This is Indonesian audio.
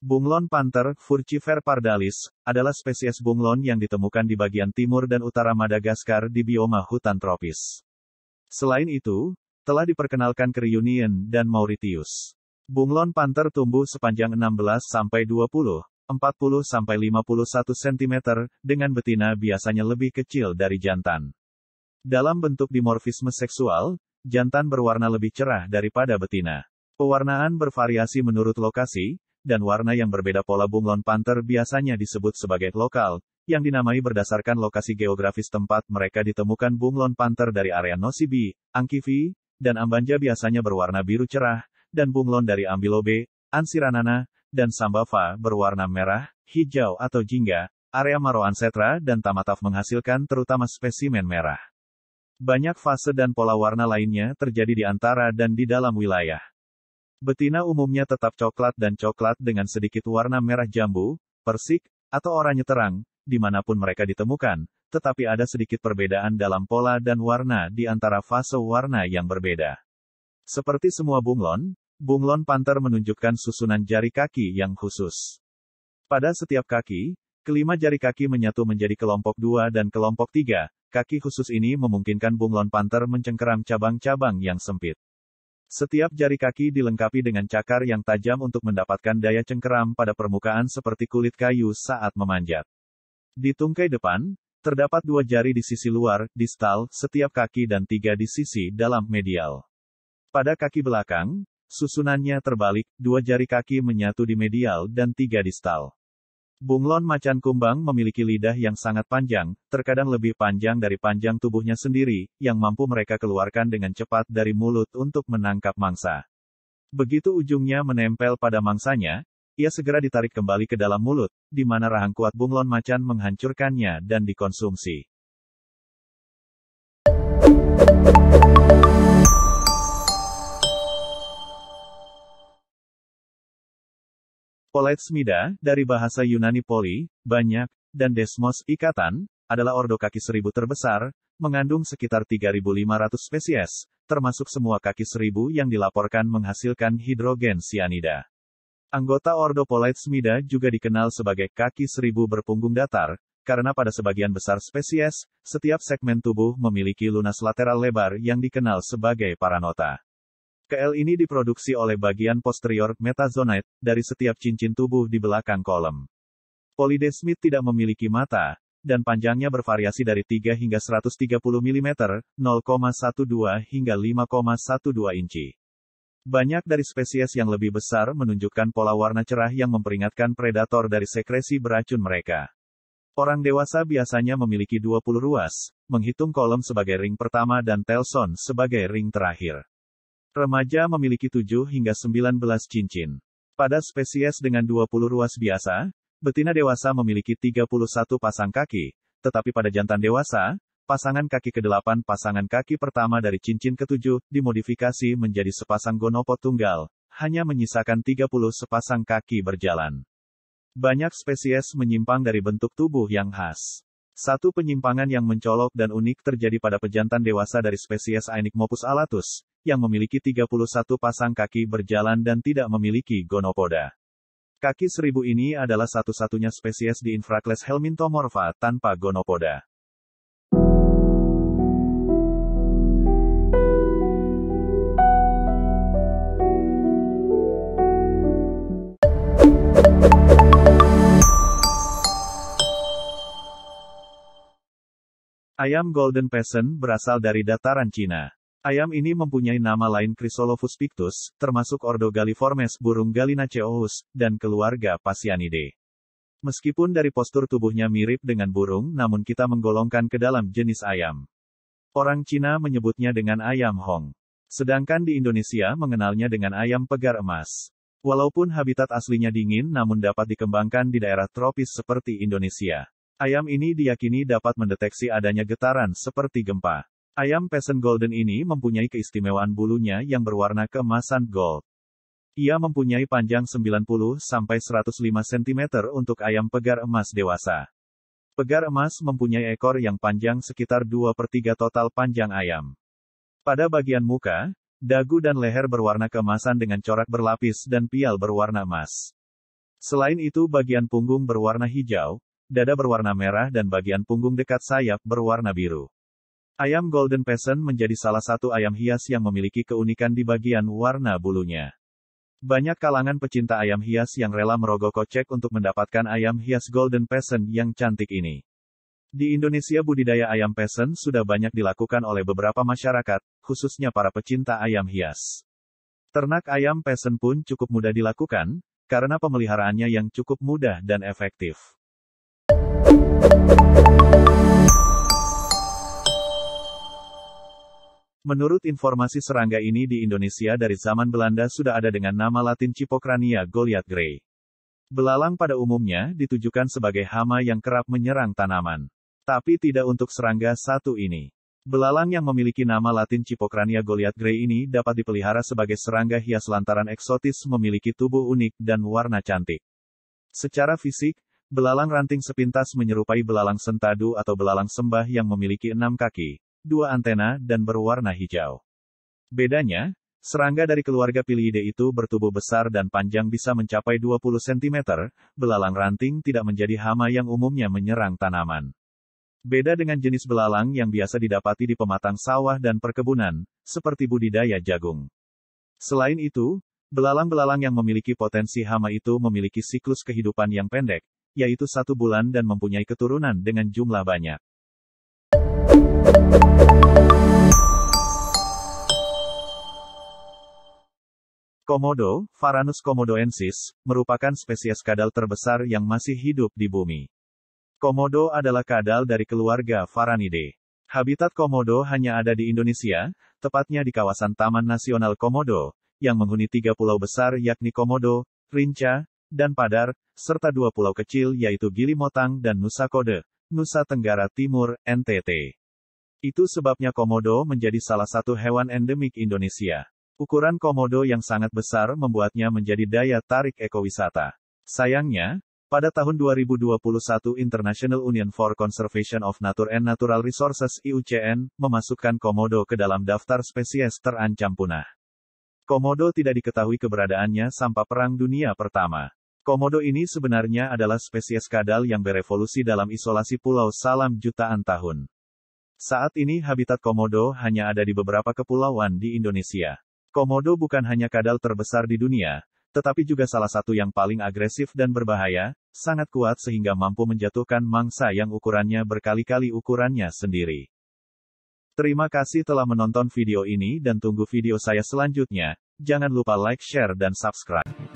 Bunglon Panther, Furcifer pardalis, adalah spesies bunglon yang ditemukan di bagian timur dan utara Madagaskar di bioma hutan tropis. Selain itu, telah diperkenalkan ke Reunion dan Mauritius. Bunglon Panther tumbuh sepanjang 16 sampai 20, 40 sampai 51 cm dengan betina biasanya lebih kecil dari jantan. Dalam bentuk dimorfisme seksual, jantan berwarna lebih cerah daripada betina. Pewarnaan bervariasi menurut lokasi dan warna yang berbeda pola bunglon panther biasanya disebut sebagai lokal, yang dinamai berdasarkan lokasi geografis tempat mereka ditemukan bunglon panther dari area Nosibi, Angkivi, dan ambanja biasanya berwarna biru cerah, dan bunglon dari ambilobe, ansiranana, dan sambava berwarna merah, hijau atau jingga, area maroansetra dan tamataf menghasilkan terutama spesimen merah. Banyak fase dan pola warna lainnya terjadi di antara dan di dalam wilayah. Betina umumnya tetap coklat dan coklat dengan sedikit warna merah jambu, persik, atau oranye terang, dimanapun mereka ditemukan, tetapi ada sedikit perbedaan dalam pola dan warna di antara fase warna yang berbeda. Seperti semua bunglon, bunglon panter menunjukkan susunan jari kaki yang khusus. Pada setiap kaki, kelima jari kaki menyatu menjadi kelompok dua dan kelompok tiga. Kaki khusus ini memungkinkan bunglon panter mencengkeram cabang-cabang yang sempit. Setiap jari kaki dilengkapi dengan cakar yang tajam untuk mendapatkan daya cengkeram pada permukaan seperti kulit kayu saat memanjat. Di tungkai depan, Terdapat dua jari di sisi luar, distal, setiap kaki dan tiga di sisi dalam, medial. Pada kaki belakang, susunannya terbalik, dua jari kaki menyatu di medial dan tiga distal. Bunglon macan kumbang memiliki lidah yang sangat panjang, terkadang lebih panjang dari panjang tubuhnya sendiri, yang mampu mereka keluarkan dengan cepat dari mulut untuk menangkap mangsa. Begitu ujungnya menempel pada mangsanya, ia segera ditarik kembali ke dalam mulut, di mana rahang kuat bunglon macan menghancurkannya dan dikonsumsi. Polite dari bahasa Yunani poli, banyak, dan desmos, ikatan, adalah ordo kaki seribu terbesar, mengandung sekitar 3.500 spesies, termasuk semua kaki seribu yang dilaporkan menghasilkan hidrogen sianida. Anggota Ordo Smida juga dikenal sebagai kaki seribu berpunggung datar, karena pada sebagian besar spesies, setiap segmen tubuh memiliki lunas lateral lebar yang dikenal sebagai paranota. KL ini diproduksi oleh bagian posterior metazonite dari setiap cincin tubuh di belakang kolom. Polidesmid tidak memiliki mata, dan panjangnya bervariasi dari 3 hingga 130 mm, 0,12 hingga 5,12 inci. Banyak dari spesies yang lebih besar menunjukkan pola warna cerah yang memperingatkan predator dari sekresi beracun mereka. Orang dewasa biasanya memiliki 20 ruas, menghitung kolom sebagai ring pertama dan telson sebagai ring terakhir. Remaja memiliki 7 hingga 19 cincin. Pada spesies dengan 20 ruas biasa, betina dewasa memiliki 31 pasang kaki, tetapi pada jantan dewasa, Pasangan kaki ke-8 pasangan kaki pertama dari cincin ke-7, dimodifikasi menjadi sepasang gonopod tunggal, hanya menyisakan 30 sepasang kaki berjalan. Banyak spesies menyimpang dari bentuk tubuh yang khas. Satu penyimpangan yang mencolok dan unik terjadi pada pejantan dewasa dari spesies Aenicmopus alatus, yang memiliki 31 pasang kaki berjalan dan tidak memiliki gonopoda. Kaki seribu ini adalah satu-satunya spesies di infrakles Helminthomorpha tanpa gonopoda. Ayam Golden Peasant berasal dari dataran Cina. Ayam ini mempunyai nama lain Chrysolophus pictus, termasuk Ordo galliformes burung Gallinaceous, dan keluarga Pasianidae. Meskipun dari postur tubuhnya mirip dengan burung namun kita menggolongkan ke dalam jenis ayam. Orang Cina menyebutnya dengan ayam hong. Sedangkan di Indonesia mengenalnya dengan ayam pegar emas. Walaupun habitat aslinya dingin namun dapat dikembangkan di daerah tropis seperti Indonesia. Ayam ini diyakini dapat mendeteksi adanya getaran seperti gempa. Ayam Peasant Golden ini mempunyai keistimewaan bulunya yang berwarna kemasan gold. Ia mempunyai panjang 90-105 cm untuk ayam pegar emas dewasa. Pegar emas mempunyai ekor yang panjang sekitar 2 per 3 total panjang ayam. Pada bagian muka, dagu dan leher berwarna kemasan dengan corak berlapis dan pial berwarna emas. Selain itu bagian punggung berwarna hijau, dada berwarna merah dan bagian punggung dekat sayap berwarna biru. Ayam Golden Peasant menjadi salah satu ayam hias yang memiliki keunikan di bagian warna bulunya. Banyak kalangan pecinta ayam hias yang rela merogoh kocek untuk mendapatkan ayam hias Golden Peasant yang cantik ini. Di Indonesia budidaya ayam peasant sudah banyak dilakukan oleh beberapa masyarakat, khususnya para pecinta ayam hias. Ternak ayam peasant pun cukup mudah dilakukan, karena pemeliharaannya yang cukup mudah dan efektif. Menurut informasi serangga ini di Indonesia dari zaman Belanda sudah ada dengan nama latin Cipocrania goliath grey. Belalang pada umumnya ditujukan sebagai hama yang kerap menyerang tanaman. Tapi tidak untuk serangga satu ini. Belalang yang memiliki nama latin Cipocrania goliath grey ini dapat dipelihara sebagai serangga hias lantaran eksotis memiliki tubuh unik dan warna cantik. Secara fisik, Belalang ranting sepintas menyerupai belalang sentadu atau belalang sembah yang memiliki enam kaki, dua antena, dan berwarna hijau. Bedanya, serangga dari keluarga Piliide itu bertubuh besar dan panjang bisa mencapai 20 cm, belalang ranting tidak menjadi hama yang umumnya menyerang tanaman. Beda dengan jenis belalang yang biasa didapati di pematang sawah dan perkebunan, seperti budidaya jagung. Selain itu, belalang-belalang yang memiliki potensi hama itu memiliki siklus kehidupan yang pendek, yaitu satu bulan dan mempunyai keturunan dengan jumlah banyak. Komodo, Varanus komodoensis, merupakan spesies kadal terbesar yang masih hidup di bumi. Komodo adalah kadal dari keluarga Varanidae. Habitat komodo hanya ada di Indonesia, tepatnya di kawasan Taman Nasional Komodo, yang menghuni tiga pulau besar yakni Komodo, Rinca, dan Padar, serta dua pulau kecil yaitu Gili Motang dan Nusa Kode, Nusa Tenggara Timur, NTT. Itu sebabnya komodo menjadi salah satu hewan endemik Indonesia. Ukuran komodo yang sangat besar membuatnya menjadi daya tarik ekowisata. Sayangnya, pada tahun 2021 International Union for Conservation of Nature and Natural Resources IUCN memasukkan komodo ke dalam daftar spesies terancam punah. Komodo tidak diketahui keberadaannya sampai Perang Dunia Pertama. Komodo ini sebenarnya adalah spesies kadal yang berevolusi dalam isolasi pulau salam jutaan tahun. Saat ini habitat komodo hanya ada di beberapa kepulauan di Indonesia. Komodo bukan hanya kadal terbesar di dunia, tetapi juga salah satu yang paling agresif dan berbahaya, sangat kuat sehingga mampu menjatuhkan mangsa yang ukurannya berkali-kali ukurannya sendiri. Terima kasih telah menonton video ini dan tunggu video saya selanjutnya. Jangan lupa like, share, dan subscribe.